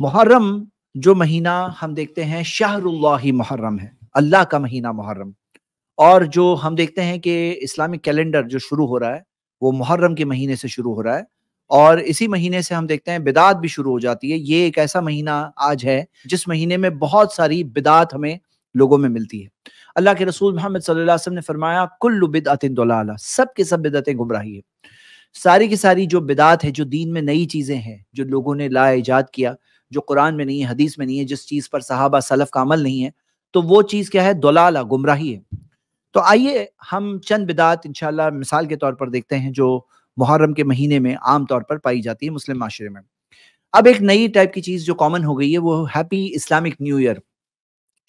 मुहर्रम जो महीना हम देखते हैं शाहरुल्लाह मुहर्रम है अल्लाह का महीना मुहर्रम और जो हम देखते हैं कि इस्लामिक कैलेंडर जो शुरू हो रहा है वो मुहर्रम के महीने से शुरू हो रहा है और इसी महीने से हम देखते हैं बिदात भी शुरू हो जाती है ये एक ऐसा महीना आज है जिस महीने में बहुत सारी बिदात हमें लोगों में मिलती है अल्लाह के रसूल मोहम्मद वसल्लम ने फरमाया कुल्लु बिदअतिन दलाला सब के सब बिदतें गुमराही है सारी की सारी जो बिदात है जो दीन में नई चीज़ें हैं जो लोगों ने ला ईजाद किया जो कुरान में नहीं है हदीस में नहीं है जिस चीज़ पर सहाबा सलफ का अमल नहीं है तो वो चीज़ क्या है दलाला गुमराही है तो आइए हम चंद बिदात इंशाल्लाह मिसाल के तौर पर देखते हैं जो मुहर्रम के महीने में आम तौर पर पाई जाती है मुस्लिम माशरे में अब एक नई टाइप की चीज़ जो कॉमन हो गई है वो हैप्पी इस्लामिक न्यू ईयर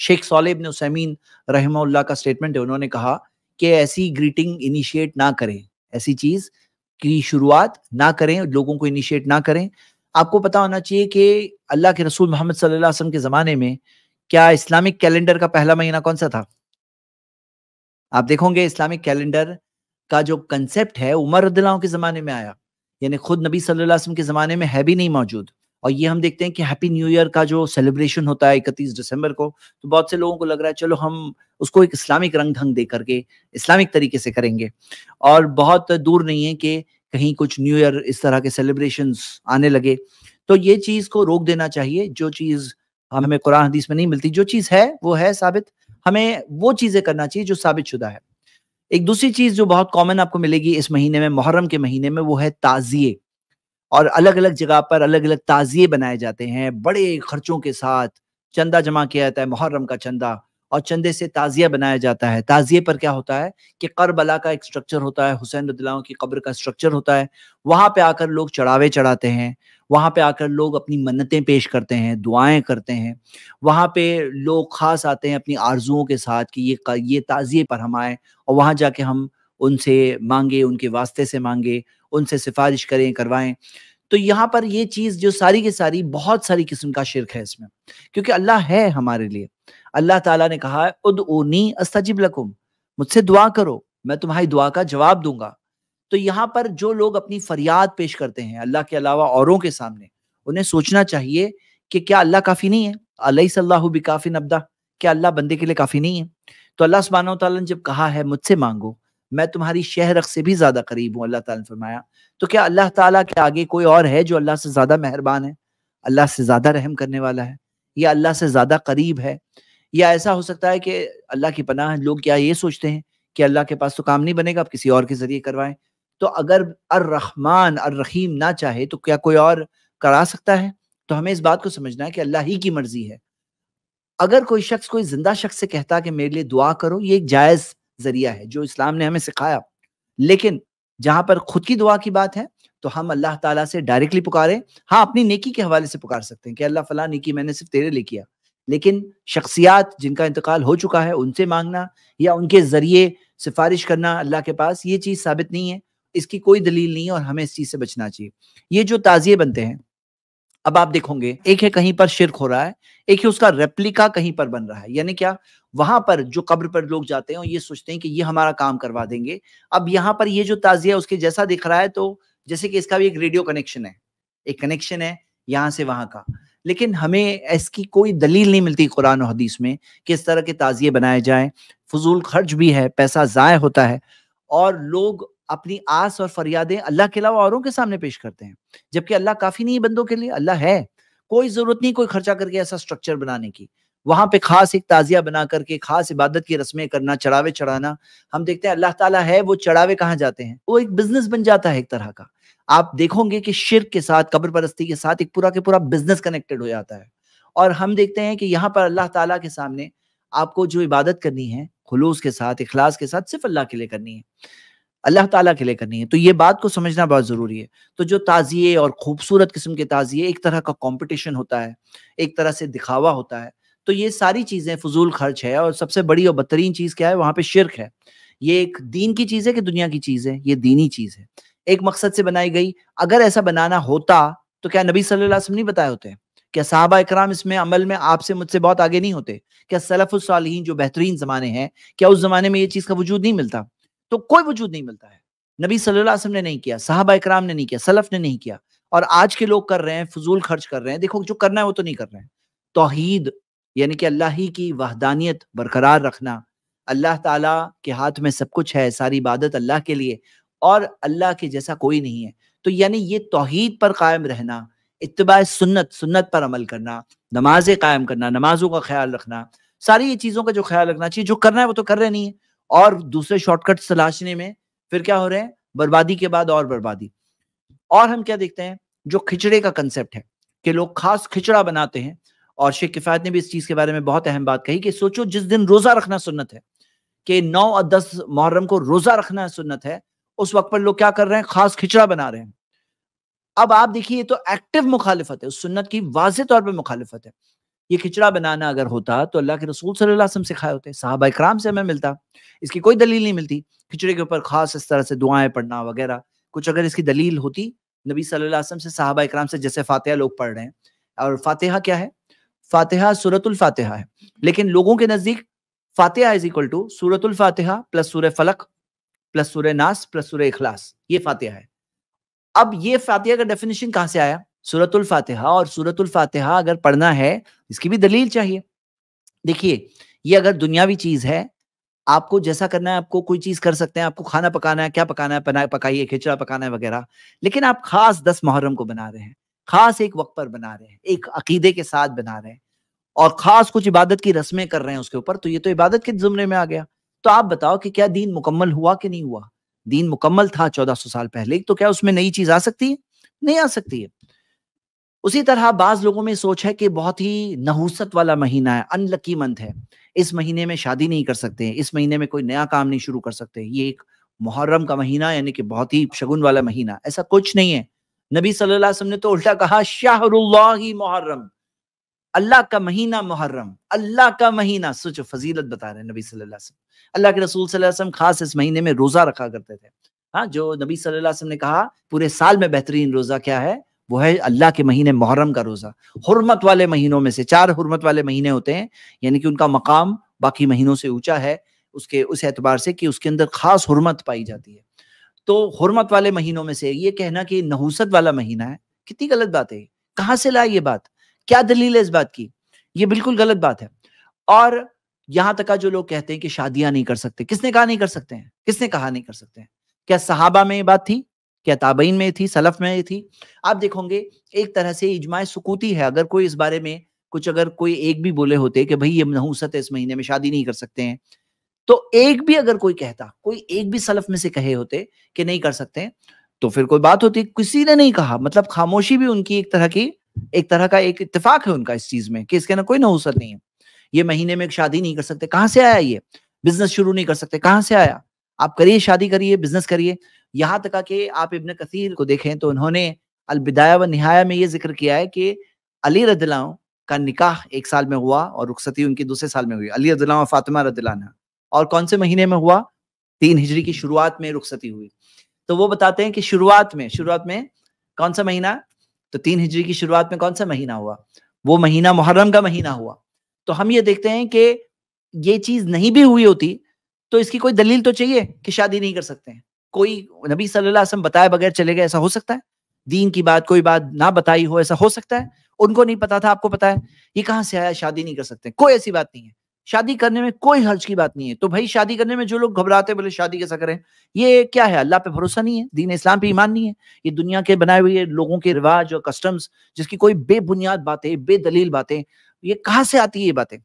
शेख सोलेब ने उसमीन रहमल्ला का स्टेटमेंट है उन्होंने कहा कि ऐसी ग्रीटिंग इनिशिएट ना करें ऐसी चीज़ की शुरुआत ना करें लोगों को इनिशिएट ना करें आपको पता होना चाहिए कि अल्लाह के रसूल मोहम्मद सल्लल्लाहु वसल्लम के ज़माने में क्या इस्लामिक कैलेंडर का पहला महीना कौन सा था आप देखोगे इस्लामिक कैलेंडर का जो कंसेप्ट है उमर रदिल्लाओं के ज़माने में आया यानी खुद नबी सल्लल्लाहु वसल्लम के ज़माने में है भी नहीं मौजूद और ये हम देखते हैं कि हैप्पी न्यू ईयर का जो सेलिब्रेशन होता है इकतीस दिसंबर को तो बहुत से लोगों को लग रहा है चलो हम उसको एक इस्लामिक रंग ढंग दे करके इस्लामिक तरीके से करेंगे और बहुत दूर नहीं है कि कहीं कुछ न्यू ईयर इस तरह के सेलिब्रेशन आने लगे तो ये चीज़ को रोक देना चाहिए जो चीज़ हमें कुरान हदीस में नहीं मिलती जो चीज़ है वो है साबित हमें वो चीज़ें करना चाहिए जो साबित शुदा है एक दूसरी चीज़ जो बहुत कॉमन आपको मिलेगी इस महीने में मुहर्रम के महीने में वो है ताजिए और अलग अलग जगह पर अलग अलग ताजिए बनाए जाते हैं बड़े खर्चों के साथ चंदा जमा किया जाता है मुहर्रम का चंदा और चंदे से ताजिया बनाया जाता है ताजिए पर क्या होता है कि करबला का एक स्ट्रक्चर होता है हुसैन रदिल्लाओं की कब्र का स्ट्रक्चर होता है वहाँ पे आकर लोग चढ़ावे चढ़ाते हैं वहाँ पे आकर लोग अपनी मन्नतें पेश करते हैं दुआएं करते हैं वहाँ पे लोग खास आते हैं अपनी आरजुओं के साथ कि ये ये ताजिए पर हम आए और वहाँ जाके हम उनसे मांगे उनके वास्ते से मांगे उनसे सिफारिश करें करवाएं तो यहाँ पर ये चीज़ जो सारी की सारी बहुत सारी किस्म का शिरक है इसमें क्योंकि अल्लाह है हमारे लिए अल्लाह ताला ने कहा उद ओनी अस्तजिब लकुम मुझसे दुआ करो मैं तुम्हारी दुआ का जवाब दूंगा तो यहाँ पर जो लोग अपनी फरियाद पेश करते हैं अल्लाह के अलावा औरों के सामने उन्हें सोचना चाहिए कि क्या अल्लाह काफ़ी नहीं है अलई सल्लाह भी काफ़ी नब्दा क्या अल्लाह बंदे के लिए काफ़ी नहीं है तो अल्लाह सुबहान तौला ने जब कहा है मुझसे मांगो मैं तुम्हारी शहरख से भी ज़्यादा करीब हूँ अल्लाह ताला ने फरमाया तो क्या अल्लाह ताला के आगे कोई और है जो अल्लाह से ज़्यादा मेहरबान है अल्लाह से ज़्यादा रहम करने वाला है या अल्लाह से ज़्यादा करीब है या ऐसा हो सकता है कि अल्लाह की पनाह लोग क्या ये सोचते हैं कि अल्लाह के पास तो काम नहीं बनेगा आप किसी और के ज़रिए करवाएं तो अगर अर्रहमान अर्रहीम ना चाहे तो क्या कोई और करा सकता है तो हमें इस बात को समझना है कि अल्लाह ही की मर्जी है अगर कोई शख्स कोई जिंदा शख्स से कहता कि मेरे लिए दुआ करो ये एक जायज़ जरिया है जो इस्लाम ने हमें सिखाया लेकिन जहां पर खुद की दुआ की बात है तो हम अल्लाह ताला से डायरेक्टली पुकारें हाँ अपनी नेकी के हवाले से पुकार सकते हैं कि अल्लाह फला नेकी मैंने सिर्फ तेरे लिए किया लेकिन शख्सियात जिनका इंतकाल हो चुका है उनसे मांगना या उनके ज़रिए सिफारिश करना अल्लाह के पास ये चीज़ साबित नहीं है इसकी कोई दलील नहीं है और हमें इस चीज़ से बचना चाहिए ये जो ताज़िए बनते हैं अब आप देखोगे एक है कहीं पर शिरक हो रहा है एक है उसका रेप्लिका कहीं पर बन रहा है यानी क्या वहां पर जो कब्र पर लोग जाते हैं और ये सोचते हैं कि ये हमारा काम करवा देंगे अब यहाँ पर ये जो ताजिया उसके जैसा दिख रहा है तो जैसे कि इसका भी एक रेडियो कनेक्शन है एक कनेक्शन है यहाँ से वहां का लेकिन हमें इसकी कोई दलील नहीं मिलती कुरान और हदीस में कि इस तरह के ताज़िए बनाए जाएं फजूल खर्च भी है पैसा ज़ाय होता है और लोग अपनी आस और फरियादें अल्लाह के अलावा औरों के सामने पेश करते हैं जबकि अल्लाह काफ़ी नहीं बंदों के लिए अल्लाह है कोई ज़रूरत नहीं कोई खर्चा करके ऐसा स्ट्रक्चर बनाने की वहां पे खास एक ताजिया बना करके खास इबादत की रस्में करना चढ़ावे चढ़ाना हम देखते हैं अल्लाह ताला है वो चढ़ावे कहाँ जाते हैं वो एक बिजनेस बन जाता है एक तरह का आप देखोगे कि शिर के साथ कब्र परस्ती के साथ एक पूरा के पूरा बिजनेस कनेक्टेड हो जाता है और हम देखते हैं कि यहाँ पर अल्लाह ताला के सामने आपको जो इबादत करनी है खलूस के साथ इखलास के साथ सिर्फ अल्लाह के लिए करनी है अल्लाह ताला के लिए करनी है तो ये बात को समझना बहुत ज़रूरी है तो जो ताज़िए और खूबसूरत किस्म के ताज़िए एक तरह का कॉम्पिटिशन होता है एक तरह से दिखावा होता है तो ये सारी चीज़ें फजूल खर्च है और सबसे बड़ी और बदतरीन चीज़ क्या है वहां पे शिरक है ये एक दीन की चीज़ है कि दुनिया की चीज़ है ये दीनी चीज़ है एक मकसद से बनाई गई अगर ऐसा बनाना होता तो क्या नबी सल्लम नहीं बताए होते क्या साहबा इकराम इसमें अमल में आपसे मुझसे बहुत आगे नहीं होते क्या सलफ़ालहीन जो बेहतरीन ज़माने हैं क्या उस ज़माने में ये चीज़ का वजूद नहीं मिलता तो कोई वजूद नहीं मिलता है नबी सल्लम ने नहीं किया साहबा इकराम ने नहीं किया सलफ़ ने नहीं किया और आज के लोग कर रहे हैं फजूल खर्च कर रहे हैं देखो जो करना है वो तो नहीं कर रहे हैं तोहद यानी कि अल्लाह ही की वहदानियत बरकरार रखना अल्लाह ताला के हाथ में सब कुछ है सारी इबादत अल्लाह के लिए और अल्लाह के जैसा कोई नहीं है तो यानी ये तोहहीद पर कायम रहना इतबा सुन्नत सुन्नत पर अमल करना नमाजें कायम करना नमाजों का ख्याल रखना सारी ये चीज़ों का जो ख्याल रखना चाहिए जो करना है वो तो कर रहे नहीं है और दूसरे शॉर्टकट तलाशने में फिर क्या हो रहे हैं बर्बादी के बाद और बर्बादी और हम क्या देखते हैं जो खिचड़े का कंसेप्ट है कि लोग खास खिचड़ा बनाते हैं और शेख किफायत ने भी इस चीज़ के बारे में बहुत अहम बात कही कि सोचो जिस दिन रोज़ा रखना सुन्नत है कि नौ और दस मुहर्रम को रोज़ा रखना सुन्नत है उस वक्त पर लोग क्या कर रहे हैं खास खिचड़ा बना रहे हैं अब आप देखिए ये तो एक्टिव मुखालिफत है उस सुन्नत की वाज तौर पर मुखालिफत है ये खिचड़ा बनाना अगर होता तो अल्लाह के रसूल सल्लम सिखाए से खाए होते साहबा इक्राम से हमें मिलता इसकी कोई दलील नहीं मिलती खिचड़े के ऊपर खास इस तरह से दुआएं पढ़ना वगैरह कुछ अगर इसकी दलील होती नबी सल्लम से साहबा इक्राम से जैसे फातह लोग पढ़ रहे हैं और फातहा क्या है फातहा सूरतुल फातहा है लेकिन लोगों के नज़दीक फातहा इज इक्वल टू सूरतुल फातहा प्लस सूर फलक प्लस सुर नास प्लस सुर इखलास ये फातिहा है अब ये फातिहा का डेफिनेशन कहाँ से आया सूरतुल फातिहा और सूरतुल फातिहा अगर पढ़ना है इसकी भी दलील चाहिए देखिए ये अगर दुनियावी चीज है आपको जैसा करना है आपको कोई चीज कर सकते हैं आपको खाना पकाना है क्या पकाना है पकाइए खिचड़ा पकाना है वगैरह लेकिन आप खास दस मुहर्रम को बना रहे हैं खास एक वक्त पर बना रहे हैं एक अकीदे के साथ बना रहे हैं और खास कुछ इबादत की रस्में कर रहे हैं उसके ऊपर तो ये तो इबादत के जुमरे में आ गया तो आप बताओ कि क्या दीन मुकम्मल हुआ कि नहीं हुआ दीन मुकम्मल था चौदह सौ साल पहले तो क्या उसमें नई चीज आ सकती है नहीं आ सकती है उसी तरह बाज लोगों में सोच है कि बहुत ही नहुसत वाला महीना है अनलकी मंथ है इस महीने में शादी नहीं कर सकते इस महीने में कोई नया काम नहीं शुरू कर सकते ये एक मुहर्रम का महीना यानी कि बहुत ही शगुन वाला महीना ऐसा कुछ नहीं है नबी सल्लल्लाहु अलैहि वसल्लम ने तो उल्टा कहा शाहरुल्लाह मुहर्रम अल्लाह का महीना मुहर्रम अल्लाह का महीना सोचो फजीलत बता रहे हैं नबी सल्लल्लाहु अलैहि वसल्लम अल्लाह के रसूल सल्लल्लाहु अलैहि वसल्लम खास इस महीने में रोज़ा रखा करते थे हाँ जो नबी सल्लल्लाहु अलैहि वसल्लम ने कहा पूरे साल में बेहतरीन रोज़ा क्या है वो है अल्लाह के महीने मुहर्रम का रोज़ा हरमत वाले महीनों में से चार हरमत वाले महीने होते हैं यानी कि उनका मकाम बाकी महीनों से ऊंचा है उसके उस एतबार से कि उसके अंदर ख़ास हरमत पाई जाती है तो हरमत वाले महीनों में से ये कहना कि नहूसत वाला महीना है कितनी गलत बात है कहाँ से लाए ये बात क्या दलील है इस बात की ये बिल्कुल गलत बात है और यहां तक का जो लोग कहते हैं कि शादियां नहीं कर सकते किसने कहा नहीं कर सकते हैं किसने कहा नहीं कर सकते हैं क्या सहाबा में ये बात थी क्या ताबईन में थी सलफ में थी आप देखोगे एक तरह से इजमाय सुकूती है अगर कोई इस बारे में कुछ अगर कोई एक भी बोले होते कि भाई ये नहूसत है इस महीने में शादी नहीं कर सकते हैं तो एक भी अगर कोई कहता कोई एक भी सलफ में से कहे होते कि नहीं कर सकते तो फिर कोई बात होती किसी ने नहीं कहा मतलब खामोशी भी उनकी एक तरह की एक तरह का एक इतफाक है उनका इस चीज में कि इसके अंदर कोई नौसर नहीं है ये महीने में एक शादी नहीं कर सकते कहां से आया ये बिजनेस शुरू नहीं कर सकते कहां से आया आप करिए शादी करिए बिजनेस करिए यहां तक कि आप इबन कसीर को देखें तो उन्होंने अलबिदाया व नहाया में ये जिक्र किया है कि अली रदलाओ का निकाह एक साल में हुआ और रुखसती उनकी दूसरे साल में हुई अली रदलाओ और फातिमा रदलाना और कौन से महीने में हुआ तीन हिजरी की शुरुआत में रुखसती हुई तो वो बताते हैं कि शुरुआत में शुरुआत में कौन सा महीना तो तीन हिजरी की शुरुआत में कौन सा महीना हुआ वो महीना मुहर्रम का महीना हुआ तो हम ये देखते हैं कि ये चीज नहीं भी हुई होती तो इसकी कोई दलील तो चाहिए कि शादी नहीं कर सकते हैं कोई नबी सल्लल्लाहु अलैहि वसल्लम बताए बगैर चले गए ऐसा हो सकता है दीन की बात कोई बात ना बताई हो ऐसा हो सकता है उनको नहीं पता था आपको पता है ये कहाँ से आया शादी नहीं कर सकते कोई ऐसी बात नहीं है शादी करने में कोई हर्ज की बात नहीं है तो भाई शादी करने में जो लोग घबराते हैं बोले शादी कैसा करें ये क्या है अल्लाह पे भरोसा नहीं है दीन इस्लाम पे ईमान नहीं है ये दुनिया के बनाए हुए लोगों के रिवाज और कस्टम्स जिसकी कोई बेबुनियाद बातें बेदलील बातें ये कहाँ से आती है ये बातें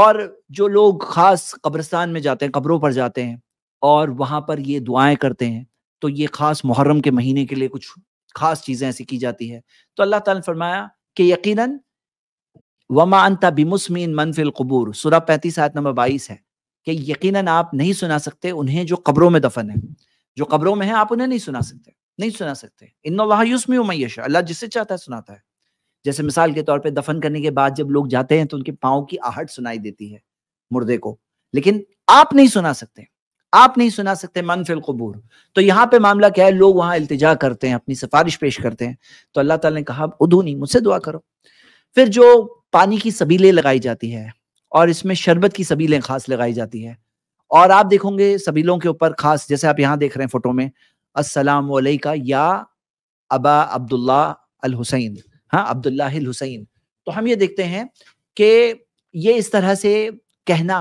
और जो लोग खास कब्रस्तान में जाते हैं कब्रों पर जाते हैं और वहां पर ये दुआएं करते हैं तो ये खास मुहर्रम के महीने के लिए कुछ खास चीज़ें ऐसी की जाती है तो अल्लाह ताला फरमाया कि यकीनन वमा बिमुसमिन मनफिल कबूर सुरा पैंतीस आयत नंबर बाईस है कि यकीनन आप नहीं सुना सकते उन्हें जो कब्रों में दफन है जो कब्रों में है आप उन्हें नहीं सुना सकते नहीं सुना सकते इन युसमी उमैश अल्लाह जिसे चाहता है सुनाता है जैसे मिसाल के तौर पे दफन करने के बाद जब लोग जाते हैं तो उनके पाँव की आहट सुनाई देती है मुर्दे को लेकिन आप नहीं सुना सकते आप नहीं सुना सकते मनफिल कबूर तो यहाँ पे मामला क्या है लोग वहां इल्तजा करते हैं अपनी सिफारिश पेश करते हैं तो अल्लाह ताला ने कहा उधूनी मुझसे दुआ करो फिर जो पानी की सबीलें लगाई जाती है और इसमें शरबत की सबीलें खास लगाई जाती है और आप देखोगे सबीलों के ऊपर खास जैसे आप यहाँ देख रहे हैं फोटो में असलाम का या अबा अब्दुल्ला अल हुसैन हाँ अब्दुल्ला हुसैन तो हम ये देखते हैं कि ये इस तरह से कहना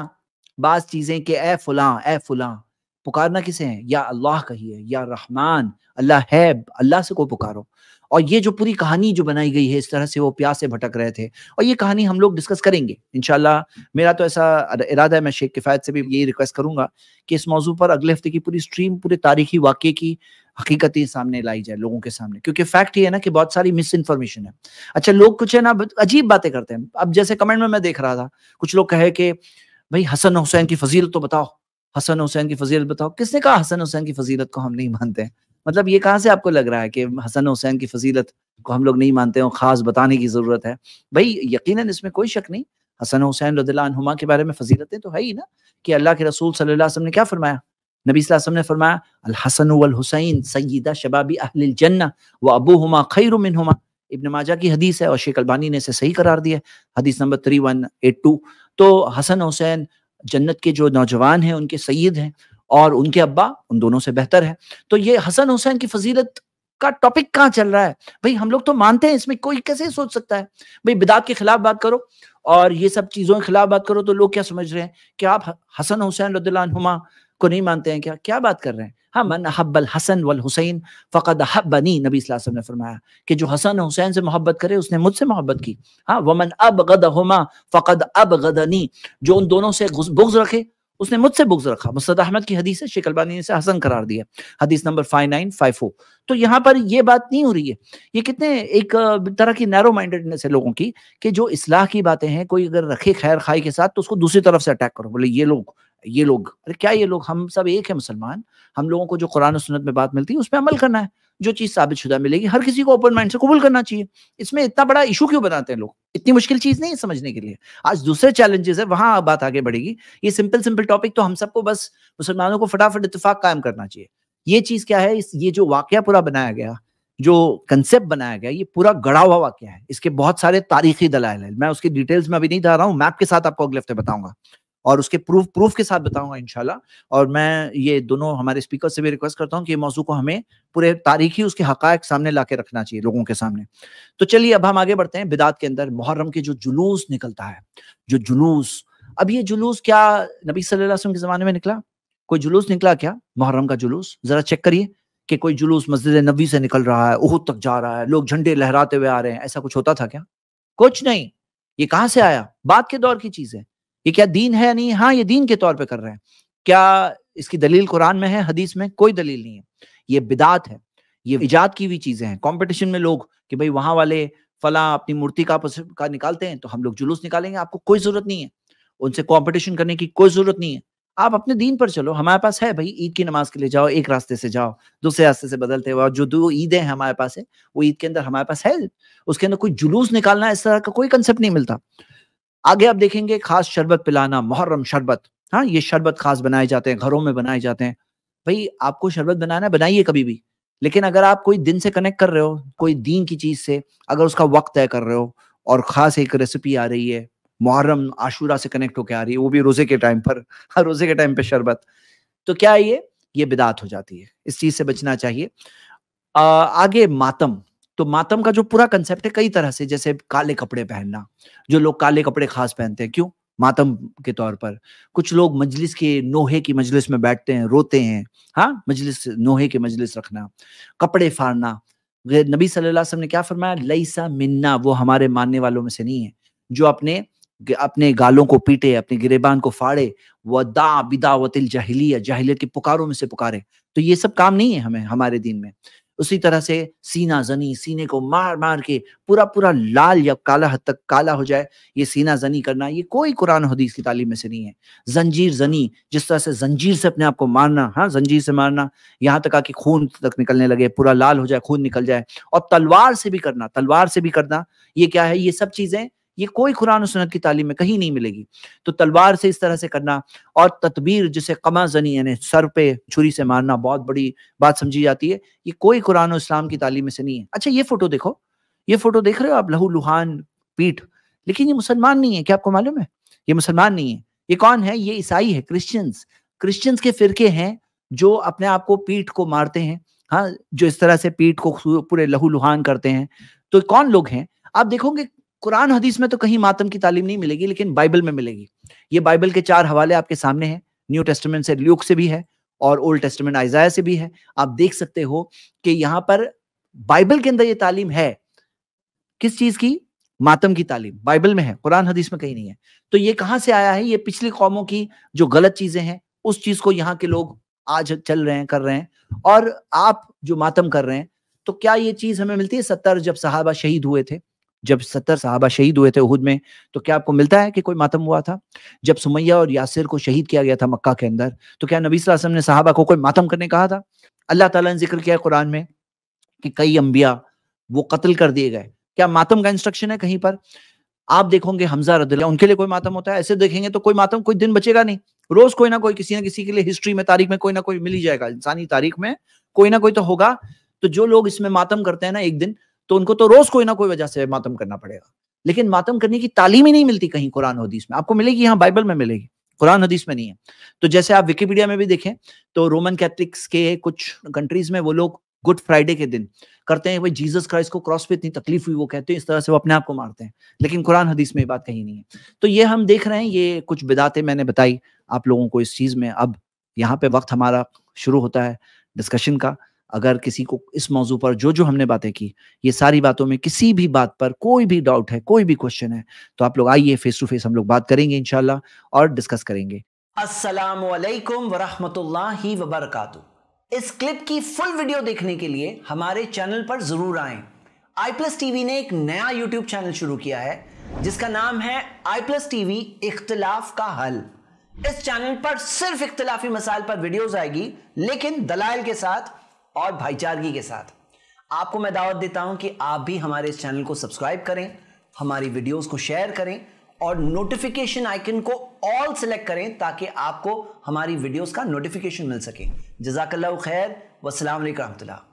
बाज चीज़ें कि ए फुलां ए फुलां पुकारना किसे है या अल्लाह कहिए या रहमान अल्लाह है अल्लाह से को पुकारो और ये जो पूरी कहानी जो बनाई गई है इस तरह से वो प्यास से भटक रहे थे और ये कहानी हम लोग डिस्कस करेंगे इनशाला मेरा तो ऐसा इरादा है मैं शेख किफ़ायत से भी यही रिक्वेस्ट करूंगा कि इस मौजू पर अगले हफ्ते की पूरी स्ट्रीम पूरे तारीखी वाक्य की हकीकतें सामने लाई जाए लोगों के सामने क्योंकि फैक्ट ये है ना कि बहुत सारी मिस इन्फॉर्मेशन है अच्छा लोग कुछ है ना अजीब बातें करते हैं अब जैसे कमेंट में मैं देख रहा था कुछ लोग कहे कि भाई हसन हुसैन की फजील तो बताओ हसन हुसैन की फजीलत बताओ किसने कहा हसन हुसैन की फजीलत को हम नहीं मानते हैं मतलब ये कहाँ से आपको लग रहा है कि हसन हुसैन की फजीलत को हम लोग नहीं मानते और ख़ास बताने की ज़रूरत है भाई यकीन इसमें कोई शक नहीं हसन हुसैन रदील्हुमा के बारे में फजीलतें तो है ही ना कि अल्लाह के रसूल सल्लाम ने क्या फरमाया नबी वसल्लम ने फरमाया अल हसन हुसैन सईदा शबाबी अहल जन्ना व अबू हुमा खैर मिनहुमा इब्न माजा की हदीस है और शेख अलबानी ने इसे सही करार दिया हदीस number three one eight two तो हसन हुसैन जन्नत के जो नौजवान हैं उनके सईद हैं और उनके अब्बा उन दोनों से बेहतर है तो ये हसन हुसैन की फजीलत का टॉपिक कहाँ चल रहा है भाई हम लोग तो मानते हैं इसमें कोई कैसे सोच सकता है भाई बिदात के खिलाफ बात करो और ये सब चीज़ों के खिलाफ बात करो तो लोग क्या समझ रहे हैं कि आप हसन हुसैन को नहीं मानते हैं क्या क्या बात कर रहे हैं हमन हब्बल हसन वल हुसैन फ़कद हब्बनी नबी वसल्लम ने फरमाया कि जो हसन हुसैन से मोहब्बत करे उसने मुझसे मोहब्बत की हाँ वमन अब गद हुमा फ़कद अब गदनी जो उन दोनों से बुग्ज रखे उसने मुझसे बुग्ज रखा मुसद अहमद की हदीस है शिकलबानी ने इसे हसन करार दिया हदीस number five nine five four तो यहाँ पर यह बात नहीं हो रही है ये कितने एक तरह की नैरो माइंडेडनेस है लोगों की कि जो इसलाह की बातें हैं कोई अगर रखे खैर खाई के साथ तो उसको दूसरी तरफ से अटैक करो बोले ये लोग ये लोग अरे क्या ये लोग हम सब एक है मुसलमान हम लोगों को जो कुरान और सुनत में बात मिलती है उस पर अमल करना है जो चीज़ साबित शुदा मिलेगी हर किसी को ओपन माइंड से कबूल करना चाहिए इसमें इतना बड़ा इशू क्यों बनाते हैं लोग इतनी मुश्किल चीज़ नहीं है समझने के लिए आज दूसरे चैलेंजेस है वहां बात आगे बढ़ेगी ये सिंपल सिंपल टॉपिक तो हम सबको बस मुसलमानों को फटाफट इतफाक कायम करना चाहिए ये चीज़ क्या है ये जो वाक्य पूरा बनाया गया जो कंसेप्ट बनाया गया ये पूरा गड़ा हुआ वाक्य है इसके बहुत सारे तारीखी दलाल है मैं उसकी डिटेल्स में अभी नहीं जा रहा हूँ मैप के साथ आपको अगले हफ्ते बताऊंगा और उसके प्रूफ प्रूफ के साथ बताऊंगा इनशाला और मैं ये दोनों हमारे स्पीकर से भी रिक्वेस्ट करता हूँ कि ये मौजू को हमें पूरे तारीखी उसके हक सामने ला रखना चाहिए लोगों के सामने तो चलिए अब हम आगे बढ़ते हैं बिदात के अंदर मुहर्रम के जो जुलूस निकलता है जो जुलूस अब ये जुलूस क्या नबी सल्लाम के जमाने में निकला कोई जुलूस निकला क्या मुहर्रम का जुलूस जरा चेक करिए कि कोई जुलूस मस्जिद नबी से निकल रहा है उहद तक जा रहा है लोग झंडे लहराते हुए आ रहे हैं ऐसा कुछ होता था क्या कुछ नहीं ये कहाँ से आया बाद के दौर की चीज है ये क्या दीन है नहीं हाँ ये दीन के तौर पे कर रहे हैं क्या इसकी दलील कुरान में है हदीस में कोई दलील नहीं है ये बिदात है ये इजाद की हुई चीजें हैं कॉम्पिटिशन में लोग कि भाई वहां वाले फला अपनी मूर्ति का का निकालते हैं तो हम लोग जुलूस निकालेंगे आपको कोई जरूरत नहीं है उनसे कंपटीशन करने की कोई जरूरत नहीं है आप अपने दीन पर चलो हमारे पास है भाई ईद की नमाज के लिए जाओ एक रास्ते से जाओ दूसरे रास्ते से बदलते हुए जो दो ईदें हैं हमारे पास है वो ईद के अंदर हमारे पास है उसके अंदर कोई जुलूस निकालना इस तरह का कोई कंसेप्ट नहीं मिलता आगे आप देखेंगे खास शरबत पिलाना मुहर्रम शरबत हाँ ये शरबत खास बनाए जाते हैं घरों में बनाए जाते हैं भाई आपको शरबत बनाना है बनाइए कभी भी लेकिन अगर आप कोई दिन से कनेक्ट कर रहे हो कोई दीन की चीज से अगर उसका वक्त तय कर रहे हो और खास एक रेसिपी आ रही है मुहर्रम आशूरा से कनेक्ट होकर आ रही है वो भी रोजे के टाइम पर हाँ, रोजे के टाइम पे शरबत तो क्या ये ये बिदात हो जाती है इस चीज से बचना चाहिए आ, आगे मातम तो मातम का जो पूरा कंसेप्ट है कई तरह से जैसे काले कपड़े पहनना जो लोग काले कपड़े खास पहनते हैं क्यों मातम के तौर पर कुछ लोग मजलिस के नोहे की मजलिस में बैठते हैं रोते हैं हाँ मजलिस नोहे के मजलिस रखना कपड़े फाड़ना नबी सल्लल्लाहु वसल्लम ने क्या फरमाया लईसा मिन्ना वो हमारे मानने वालों में से नहीं है जो अपने अपने गालों को पीटे अपने गिरेबान को फाड़े वदा बिदावतिल जहलिया जाहिलियत की पुकारों में से पुकारे तो ये सब काम नहीं है हमें हमारे दिन में उसी तरह से सीना जनी सीने को मार मार के पूरा पूरा लाल या काला हद तक काला हो जाए ये सीना जनी करना ये कोई कुरान हदीस की तालीम में से नहीं है जंजीर जनी जिस तरह से जंजीर से अपने आप को मारना हाँ जंजीर से मारना यहां तक आके खून तक निकलने लगे पूरा लाल हो जाए खून निकल जाए और तलवार से भी करना तलवार से भी करना ये क्या है ये सब चीजें ये कोई कुरान सुनत की तालीम में कहीं नहीं मिलेगी तो तलवार से इस तरह से करना और तदबीर जिसे कमा जनी यानी सर पे छुरी से मारना बहुत बड़ी बात समझी जाती है ये कोई कुरान इस्लाम की तालीम में से नहीं है अच्छा ये फोटो देखो ये फोटो देख रहे हो आप लहू लुहान पीठ लेकिन ये मुसलमान नहीं है क्या आपको मालूम है ये मुसलमान नहीं है ये कौन है ये ईसाई है क्रिश्चियंस क्रिश्चियंस के फिरके हैं जो अपने आप को पीठ को मारते हैं हाँ जो इस तरह से पीठ को पूरे लहू लुहान करते हैं तो कौन लोग हैं आप देखोगे कुरान हदीस में तो कहीं मातम की तालीम नहीं मिलेगी लेकिन बाइबल में मिलेगी ये बाइबल के चार हवाले आपके सामने हैं न्यू टेस्टमेंट से ल्यूक से भी है और ओल्ड टेस्टमेंट आइजाया से भी है आप देख सकते हो कि यहाँ पर बाइबल के अंदर ये तालीम है किस चीज की मातम की तालीम बाइबल में है कुरान हदीस में कहीं नहीं है तो ये कहाँ से आया है ये पिछली कौमों की जो गलत चीजें हैं उस चीज को यहाँ के लोग आज चल रहे हैं कर रहे हैं और आप जो मातम कर रहे हैं तो क्या ये चीज हमें मिलती है सत्तर जब सहाबा शहीद हुए थे जब सत्तर साहबा शहीद हुए थे उहद में तो क्या आपको मिलता है कि कोई मातम हुआ था जब सुमैया और यासिर को शहीद किया गया था मक्का के अंदर तो क्या नबी वसल्लम ने साहबा को कोई मातम करने कहा था अल्लाह ताला ने जिक्र किया है कुरान में कि कई अंबिया वो कत्ल कर दिए गए क्या मातम का इंस्ट्रक्शन है कहीं पर आप देखोगे हमजा रदिल्ला उनके लिए कोई मातम होता है ऐसे देखेंगे तो कोई मातम कोई दिन बचेगा नहीं रोज कोई ना कोई किसी ना किसी के लिए हिस्ट्री में तारीख में कोई ना कोई मिल ही जाएगा इंसानी तारीख में कोई ना कोई तो होगा तो जो लोग इसमें मातम करते हैं ना एक दिन तो उनको तो रोज कोई ना कोई वजह से मातम करना पड़ेगा लेकिन मातम करने की तालीम ही नहीं मिलती कहीं कुरान हदीस में आपको मिलेगी यहाँ बाइबल में मिलेगी कुरान हदीस में नहीं है तो जैसे आप विकीपीडिया में भी देखें तो रोमन कैथलिक्स के कुछ कंट्रीज में वो लोग गुड फ्राइडे के दिन करते हैं भाई जीसस क्राइस्ट को क्रॉस पे इतनी तकलीफ हुई वो कहते हैं इस तरह से वो अपने आप को मारते हैं लेकिन कुरान हदीस में ये बात कहीं नहीं है तो ये हम देख रहे हैं ये कुछ बिदातें मैंने बताई आप लोगों को इस चीज़ में अब यहाँ पे वक्त हमारा शुरू होता है डिस्कशन का अगर किसी को इस मौजू पर जो जो हमने बातें की ये सारी बातों में किसी भी बात पर कोई भी डाउट है कोई भी क्वेश्चन है तो आप लोग आइए फेस टू फेस हम लोग बात करेंगे इनशाला और डिस्कस करेंगे वरहमतुल्लाहि इस क्लिप की फुल वीडियो देखने के लिए हमारे चैनल पर जरूर आए आई प्लस टीवी ने एक नया यूट्यूब चैनल शुरू किया है जिसका नाम है आई प्लस टीवी इख्तलाफ का हल इस चैनल पर सिर्फ इख्तलाफी मसाइल पर वीडियोस आएगी लेकिन दलाल के साथ और भाईचारगी के साथ आपको मैं दावत देता हूं कि आप भी हमारे इस चैनल को सब्सक्राइब करें हमारी वीडियोस को शेयर करें और नोटिफिकेशन आइकन को ऑल सेलेक्ट करें ताकि आपको हमारी वीडियोस का नोटिफिकेशन मिल सके जजाकल्ला खैर वसलाम रहमतुल्ला